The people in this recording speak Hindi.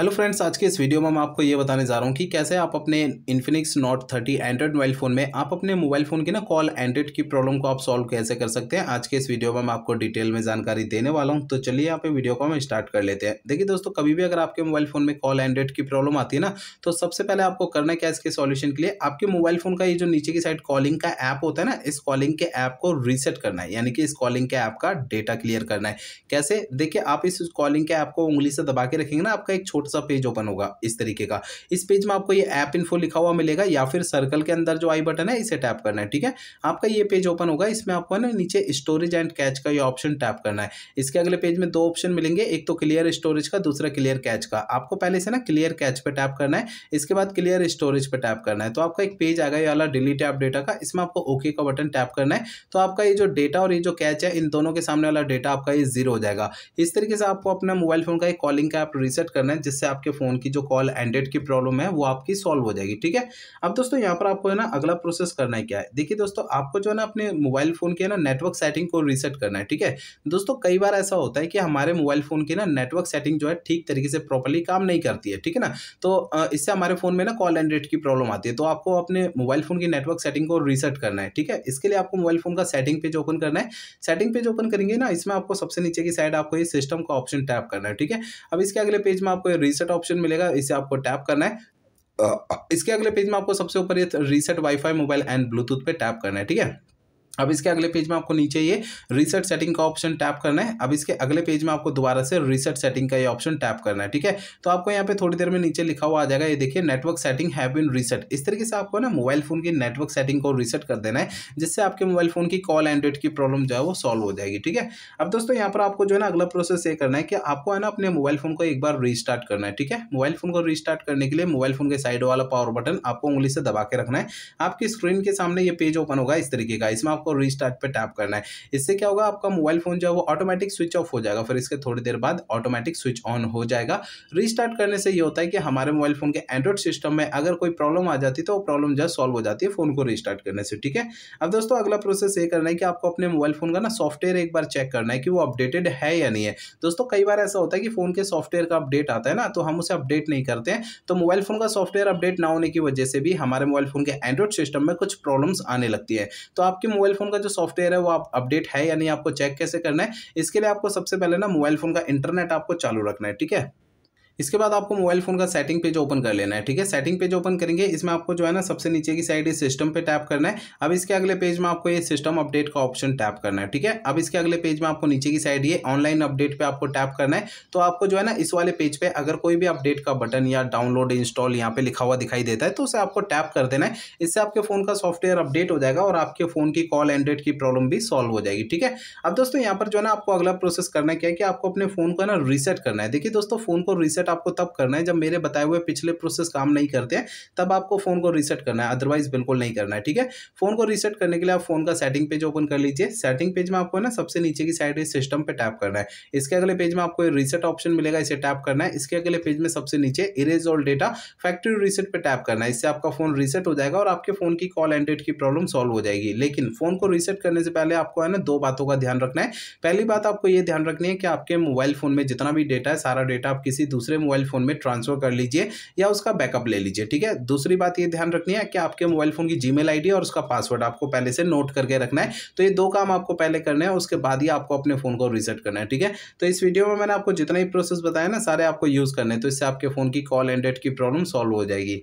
हेलो फ्रेंड्स आज के इस वीडियो में मैं आपको ये बताने जा रहा हूँ कि कैसे आप अपने Infinix Note thirty Android mobile phone में आप अपने मोबाइल फ़ोन की ना कॉल एंड्रॉइड की प्रॉब्लम को आप सॉल्व कैसे कर सकते हैं आज के इस वीडियो में मैं आपको डिटेल में जानकारी देने वाला हूँ तो चलिए आप वीडियो को हम स्टार्ट कर लेते हैं देखिए दोस्तों कभी भी अगर आपके मोबाइल फ़ोन में कॉल एंड्रॉइड की प्रॉब्लम आती है ना तो सबसे पहले आपको करना क्या इसके सॉल्यूशन के लिए आपके मोबाइल फ़ोन का ये जो नीचे की साइड कॉलिंग का ऐप होता है ना इस कॉलिंग के ऐप को रीसेट करना है यानी कि इस कॉलिंग के ऐप का डेटा क्लियर करना है कैसे देखिए आप इस कॉलिंग के ऐप को उंगली से दबा के रखेंगे ना आपका एक छोटा सा पेज ओपन होगा इस तरीके का इस पेज में आपको ये ऐप इन्फो लिखा हुआ मिलेगा या फिर सर्कल के अंदर जो आई बटन है इसे टैप करना है ठीक है आपका ये पेज ओपन होगा इसमें आपको ना नीचे स्टोरेज एंड कैच का ये ऑप्शन टैप करना है इसके अगले पेज में दो ऑप्शन मिलेंगे एक तो क्लियर स्टोरेज का दूसरा क्लियर कैच का आपको पहले से ना क्लियर कैच पर टैप करना है इसके बाद क्लियर स्टोरेज पर टैप करना है तो आपका एक पेज आएगा ये वाला डिलीट ऐप डेटा का इसमें आपको ओके का बटन टैप करना है तो आपका ये जो डेटा और ये जो कैच है इन दोनों के सामने वाला डेटा आपका ये जीरो हो जाएगा इस तरीके से आपको अपना मोबाइल फोन का एक कॉलिंग का ऐप रिसेट करना है जिससे आपके फ़ोन की जो कॉल एंडेड की प्रॉब्लम है वो आपकी सॉल्व हो जाएगी ठीक है अब दोस्तों यहाँ पर आपको है ना अगला प्रोसेस करना है क्या है देखिए दोस्तों आपको जो है ना अपने मोबाइल फ़ोन के ना नेटवर्क सेटिंग को रीसेट करना है ठीक है दोस्तों कई बार ऐसा होता है कि हमारे मोबाइल फ़ोन की ना नेटवर्क सेटिंग जो है ठीक तरीके से प्रॉपरली काम नहीं करती है ठीक है ना तो इससे हमारे फ़ोन में ना कॉल एंड की प्रॉब्लम आती है तो आपको अपने मोबाइल फ़ोन की नेटवर्क सेटिंग को रीसेट करना है ठीक है इसके लिए आपको मोबाइल फ़ोन का सेटिंग पेज ओपन करना है सेटिंग पेज ओपन करेंगे ना इसमें आपको सबसे नीचे की साइड आपको ये सिस्टम का ऑप्शन टैप करना है ठीक है अब इसके अगले पेज में आपको रीसेट ऑप्शन मिलेगा इसे आपको टैप करना है इसके अगले पेज में आपको सबसे ऊपर ये reset WiFi mobile and Bluetooth पे टैप करना है ठीक है अब इसके अगले पेज में आपको नीचे ये रिसर्च सेटिंग का ऑप्शन टैप करना है अब इसके अगले पेज में आपको दोबारा से रिसर्च सेटिंग का ये ऑप्शन टैप करना है ठीक है तो आपको यहाँ पे थोड़ी देर में नीचे लिखा हुआ आ जाएगा ये देखिए network setting have been reset इस तरीके से आपको ना मोबाइल फोन की नेटवर्क सेटिंग को रिसेट कर देना है जिससे आपके मोबाइल फोन की कॉल एंड की प्रॉब्लम जो है वो सॉल्व हो जाएगी ठीक है अब दोस्तों यहाँ पर आपको जो है ना अगला प्रोसेस ये करना है कि आपको है ना अपने मोबाइल फोन को एक बार रिस्टार्ट करना है ठीक है मोबाइल फोन को रिस्टार्ट करने के लिए मोबाइल फोन के साइड वाला पावर बटन आपको उंगली से दबा के रखना है आपकी स्क्रीन के सामने ये पेज ओपन होगा इस तरीके का इसमें आपको आपको रिस्टार्ट पे टैप करना है इससे क्या होगा आपका मोबाइल फ़ोन जो है वो ऑटोमेटिक स्विच ऑफ हो जाएगा फिर इसके थोड़ी देर बाद ऑटोमेटिक स्विच ऑन हो जाएगा रिस्टार्ट करने से ये होता है कि हमारे मोबाइल फ़ोन के एंड्रॉइड सिस्टम में अगर कोई प्रॉब्लम आ जाती तो वो प्रॉब्लम जो सॉल्व हो जाती है फ़ोन को रिस्टार्ट करने से ठीक है अब दोस्तों अगला प्रोसेस ये करना है कि आपको अपने मोबाइल फ़ोन का ना सॉफ्टवेयर एक बार चेक करना है कि वो अपडेटेड है या नहीं है दोस्तों कई बार ऐसा होता है कि फ़ोन के सॉफ्टवेयर का अपडेट आता है ना तो हम उसे अपडेट नहीं करते हैं तो मोबाइल फ़ोन का सॉफ्टवेयर अपडेट ना होने की वजह से भी हमारे मोबाइल फ़ोन के एंड्रॉइड सिस्टम में कुछ प्रॉब्लम्स आने लगती है तो आपके मोबाइल मोबाइल फ़ोन का जो सॉफ्टवेयर है वो आप अपडेट है या नहीं आपको चेक कैसे करना है इसके लिए आपको सबसे पहले ना मोबाइल फ़ोन का इंटरनेट आपको चालू रखना है ठीक है इसके बाद आपको मोबाइल फ़ोन का सेटिंग पेज ओपन कर लेना है ठीक है सेटिंग पेज ओपन करेंगे इसमें आपको जो है ना सबसे नीचे की साइड सिस्टम पे टैप करना है अब इसके अगले पेज में आपको ये सिस्टम अपडेट का ऑप्शन टैप करना है ठीक है अब इसके अगले पेज में आपको नीचे की साइड ये ऑनलाइन अपडेट पर आपको टैप करना है तो आपको जो है ना इस वाले पेज पर अगर कोई भी अपडेट का बटन या डाउनलोड इंस्टॉल यहाँ पे लिखा हुआ दिखाई देता है तो उसे आपको टैप कर देना है इससे आपके फ़ोन का सॉफ्टवेयर अपडेट हो जाएगा और आपके फ़ोन की कॉल एंड्रेड की प्रॉब्लम भी सॉल्व हो जाएगी ठीक है अब दोस्तों यहाँ पर जो है ना आपको अगला प्रोसेस करना है क्या है कि आपको अपने फ़ोन को ना रीसेट करना है देखिए दोस्तों फ़ोन को रीसेट आपको तब करना है जब मेरे बताए हुए पिछले प्रोसेस काम नहीं करते हैं तब आपको फ़ोन को रीसेट करना है अदरवाइज बिल्कुल नहीं करना है ठीक है फ़ोन को रीसेट करने के लिए आप फोन का सेटिंग पेज ओपन कर लीजिए सेटिंग पेज में आपको ना सबसे नीचे की साइड सिस्टम पर टैप करना है इसके अगले पेज में आपको रीसेट ऑप्शन मिलेगा इसे टैप करना है इसके अगले पेज में सबसे नीचे erase all data factory reset पर टैप करना है इससे आपका फ़ोन रीसेट हो जाएगा और आपके फ़ोन की कॉल एंड की प्रॉब्लम सॉल्व हो जाएगी लेकिन फ़ोन को रीसेट करने से पहले आपको है ना दो बातों का ध्यान रखना है पहली बात आपको ये ध्यान रखनी है कि आपके मोबाइल फ़ोन में जितना भी डेटा है सारा डेटा आप किसी दूसरे मोबाइल फ़ोन में ट्रांसफ़र कर लीजिए या उसका बैकअप ले लीजिए ठीक है दूसरी बात ये ध्यान रखनी है कि आपके मोबाइल फ़ोन की जी मेल और उसका पासवर्ड आपको पहले से नोट करके रखना है तो ये दो काम आपको पहले करने हैं उसके बाद ही आपको अपने फ़ोन को रीसेट करना है ठीक है तो इस वीडियो में मैंने आपको जितना ही प्रोसेस बताया ना सारे आपको यूज़ करने हैं तो इससे आपके फ़ोन की कॉल एंड डेट की प्रॉब्लम सॉल्व हो जाएगी